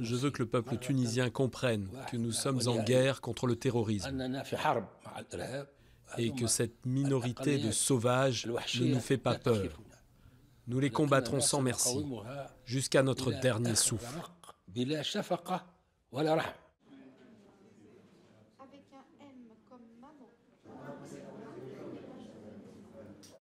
Je veux que le peuple tunisien comprenne que nous sommes en guerre contre le terrorisme et que cette minorité de sauvages ne nous fait pas peur. Nous les combattrons sans merci jusqu'à notre dernier souffle.